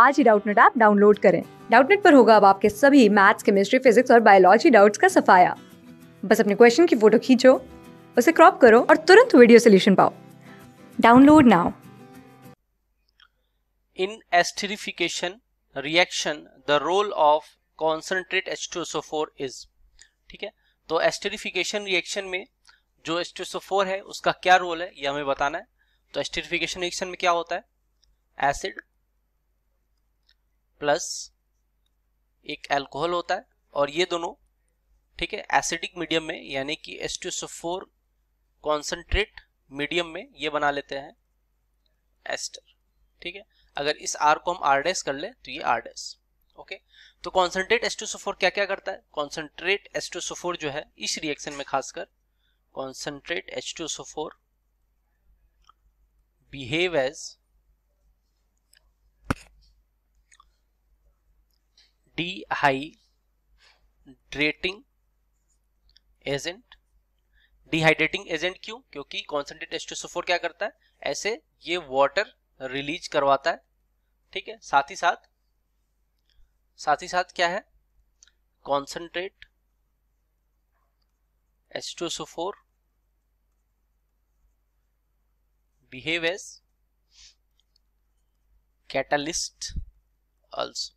आज ही Doubtnut app download करें डाउटनेट पर होगा अब आपके सभी मैथ्स केमिस्ट्री फिजिक्स और बायोलॉजी डाउट्स का सफाया बस अपने क्वेश्चन की फोटो खींचो उसे क्रॉप करो और तुरंत वीडियो सोल्यूशन पाओ download now in esterification reaction the role of concentrate H two four is ठीक है तो एस्टरिफिकेशन रिएक्शन में जो एच टू फोर है उसका क्या रोल है ये हमें बताना है तो एस्टरिफिकेशन रिएक्शन में क्या होता है एसिड प्लस एक अल्कोहल होता है और ये दोनों ठीक है एसिडिक मीडियम में यानी कि S two four concentrate medium में ये बना लेते हैं एस्टर ठीक है अगर इस आर को हम आर डेस कर ले तो ये आर डेस ओके तो कॉन्सेंट्रेट एस्टोसोफोर क्या क्या करता है कॉन्सेंट्रेट एस्टोसोफोर जो है इस रिएक्शन में खासकर कॉन्सेंट्रेट एस्टोसोफोर behave as dehydrating agent dehydrating agent क्यों क्योंकि कॉन्सेंट्रेट एस्टोसोफोर क्या करता है ऐसे ये वाटर रिलीज करवाता है ठीक है साथ ही साथ साथ ही साथ क्या है कॉन्सेंट्रेट एस्टोसोफोर बिहेव as कैटलिस्ट ऑल्सो